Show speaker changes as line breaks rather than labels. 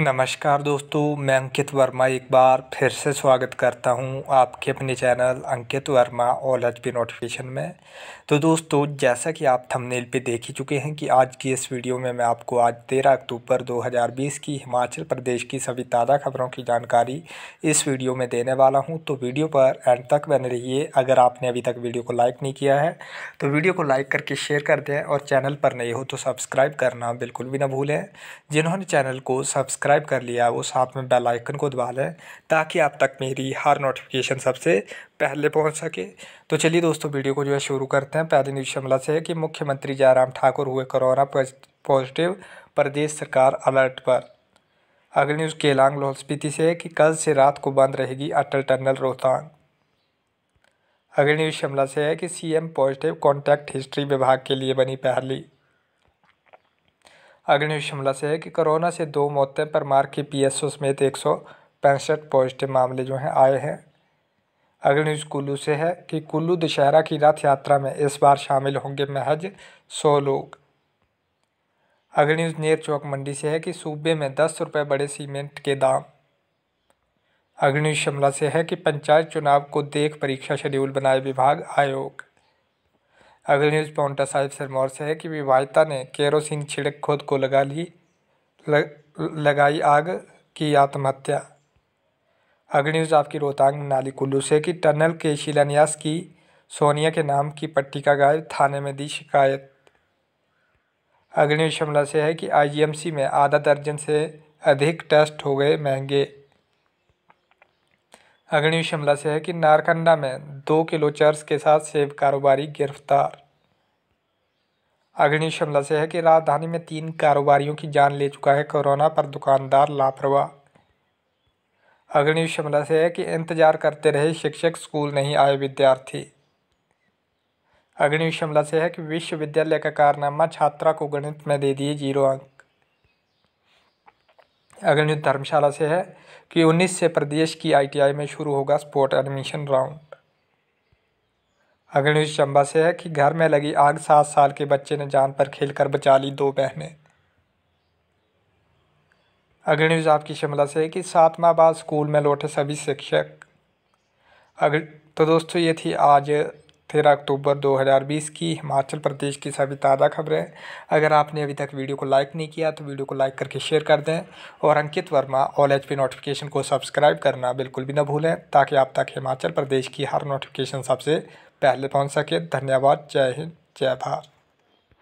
नमस्कार दोस्तों मैं अंकित वर्मा एक बार फिर से स्वागत करता हूं आपके अपने channel Ankit Verma all H P notification में तो दोस्तों जैसा कि आप थंबनेल पे देख ही चुके हैं कि आज की इस वीडियो में मैं आपको आज 13 अक्टूबर 2020 की हिमाचल प्रदेश की सभी ताज़ा खबरों की जानकारी इस वीडियो में देने वाला हूँ तो वीडियो पर एंड तक बने रहिए अगर आपने अभी तक वीडियो को लाइक नहीं किया है तो वीडियो को लाइक करके शेयर कर दें और चैनल पर नहीं हो तो सब्सक्राइब करना बिल्कुल भी ना भूलें जिन्होंने चैनल को सब्सक्राइब सब्सक्राइब कर लिया वो साथ में बेल आइकन को दबा लें ताकि आप तक मेरी हर नोटिफिकेशन सबसे पहले पहुंच सके तो चलिए दोस्तों वीडियो को जो है शुरू करते हैं पहले न्यूज़ शिमला से है कि मुख्यमंत्री जयराम ठाकुर हुए कोरोना पॉजिटिव प्रदेश सरकार अलर्ट पर अगली न्यूज़ केलांग लाहौल स्पीति से है कि कल से रात को बंद रहेगी अटल टनल रोहतांग अगली न्यूज़ शिमला से है कि सीएम पॉजिटिव कॉन्टैक्ट हिस्ट्री विभाग के लिए बनी पहली अग्नि शिमला से है कि कोरोना से दो मौतें पर मार के पीएसओ समेत एक सौ पैंसठ पॉजिटिव मामले जो हैं आए हैं अग्निश कुल्लू से है कि कुल्लू दशहरा की रथ यात्रा में इस बार शामिल होंगे महज सौ लोग अग्निश नेर चौक मंडी से है कि सूबे में दस रुपये बड़े सीमेंट के दाम अग्निश शिमला से है कि पंचायत चुनाव को देख परीक्षा शेड्यूल बनाए विभाग आयोग अगली न्यूज़ पाउंटा साहिब सरमौर से है कि विवाहिता ने केरोसिन छिड़क खुद को लगा ली लग, लगाई आग की आत्महत्या अगली न्यूज़ आपकी रोहतांग नाली कुल्लू से कि टनल के शिलान्यास की सोनिया के नाम की पट्टिका गायब थाने में दी शिकायत अगली न्यूज़ शिमला से है कि आईजीएमसी में आधा दर्जन से अधिक टेस्ट हो गए महंगे अग्नि शिमला से है कि नारकंडा में दो किलो चर्स के साथ सेब कारोबारी गिरफ्तार अग्नि शिमला से है कि राजधानी में तीन कारोबारियों की जान ले चुका है कोरोना पर दुकानदार लापरवाह अग्नि शिमला से है कि इंतजार करते रहे शिक्षक स्कूल नहीं आए विद्यार्थी अग्नि शिमला से है कि विश्वविद्यालय का कारनामा छात्रा को गणित में दे दिए जीरो अंक अग्रणी धर्मशाला से है कि उन्नीस से प्रदेश की आईटीआई में शुरू होगा स्पोर्ट एडमिशन राउंड अग्रणी चंबा से है कि घर में लगी आग सात साल के बच्चे ने जान पर खेलकर बचा ली दो बहनें अग्रणी आपकी शिमला से है कि सात माह बाद स्कूल में लौटे सभी शिक्षक अगर तो दोस्तों ये थी आज तेरह अक्टूबर 2020 की हिमाचल प्रदेश की सभी ताज़ा खबरें अगर आपने अभी तक वीडियो को लाइक नहीं किया तो वीडियो को लाइक करके शेयर कर दें और Ankit Verma all H notification को सब्सक्राइब करना बिल्कुल भी ना भूलें ताकि आप तक हिमाचल प्रदेश की हर नोटिफिकेशन सबसे पहले पहुँच सके धन्यवाद जय हिंद जय भारत